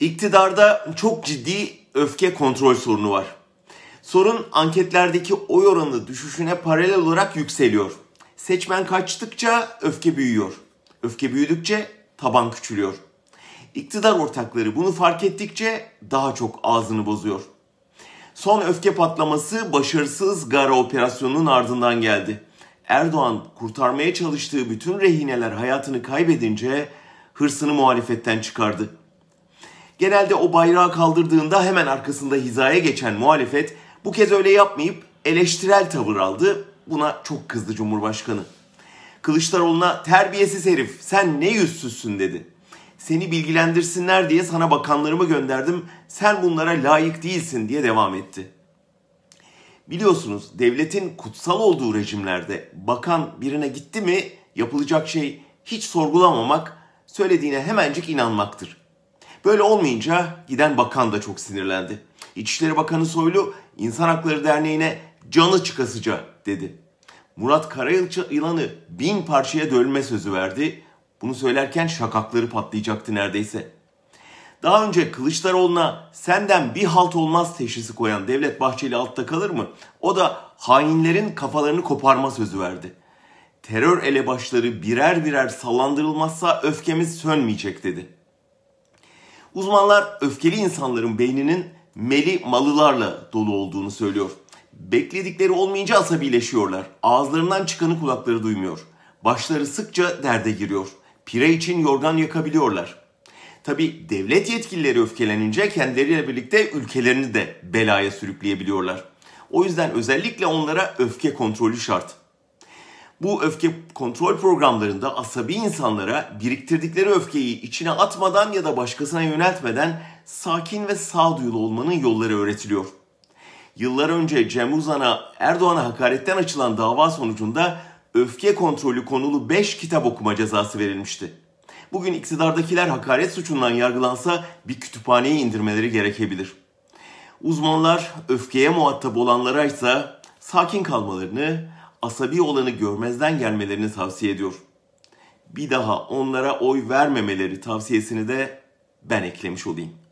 İktidarda çok ciddi öfke kontrol sorunu var. Sorun anketlerdeki oy oranı düşüşüne paralel olarak yükseliyor. Seçmen kaçtıkça öfke büyüyor. Öfke büyüdükçe taban küçülüyor. İktidar ortakları bunu fark ettikçe daha çok ağzını bozuyor. Son öfke patlaması başarısız Gara operasyonunun ardından geldi. Erdoğan kurtarmaya çalıştığı bütün rehineler hayatını kaybedince hırsını muhalefetten çıkardı. Genelde o bayrağı kaldırdığında hemen arkasında hizaya geçen muhalefet bu kez öyle yapmayıp eleştirel tavır aldı. Buna çok kızdı Cumhurbaşkanı. Kılıçdaroğlu'na terbiyesiz herif sen ne yüzsüzsün dedi. Seni bilgilendirsinler diye sana bakanlarımı gönderdim. Sen bunlara layık değilsin diye devam etti. Biliyorsunuz devletin kutsal olduğu rejimlerde bakan birine gitti mi yapılacak şey hiç sorgulamamak, söylediğine hemencik inanmaktır. Böyle olmayınca giden bakan da çok sinirlendi. İçişleri Bakanı Soylu İnsan Hakları Derneği'ne canı çıkasıca dedi. Murat Karayılçı Karayılan'ı bin parçaya dölme sözü verdi. Bunu söylerken şakakları patlayacaktı neredeyse. Daha önce Kılıçdaroğlu'na senden bir halt olmaz teşhisi koyan Devlet Bahçeli altta kalır mı? O da hainlerin kafalarını koparma sözü verdi. Terör elebaşları birer birer sallandırılmazsa öfkemiz sönmeyecek dedi. Uzmanlar öfkeli insanların beyninin meli malılarla dolu olduğunu söylüyor. Bekledikleri olmayınca asabileşiyorlar. Ağızlarından çıkanı kulakları duymuyor. Başları sıkça derde giriyor. Pire için yorgan yakabiliyorlar. Tabi devlet yetkilileri öfkelenince kendileriyle birlikte ülkelerini de belaya sürükleyebiliyorlar. O yüzden özellikle onlara öfke kontrolü şart bu öfke kontrol programlarında asabi insanlara biriktirdikleri öfkeyi içine atmadan ya da başkasına yöneltmeden sakin ve sağduyulu olmanın yolları öğretiliyor. Yıllar önce Cem Uzan'a Erdoğan'a hakaretten açılan dava sonucunda öfke kontrolü konulu 5 kitap okuma cezası verilmişti. Bugün iktidardakiler hakaret suçundan yargılansa bir kütüphaneye indirmeleri gerekebilir. Uzmanlar öfkeye muhatap olanlara ise sakin kalmalarını, asabi olanı görmezden gelmelerini tavsiye ediyor. Bir daha onlara oy vermemeleri tavsiyesini de ben eklemiş olayım.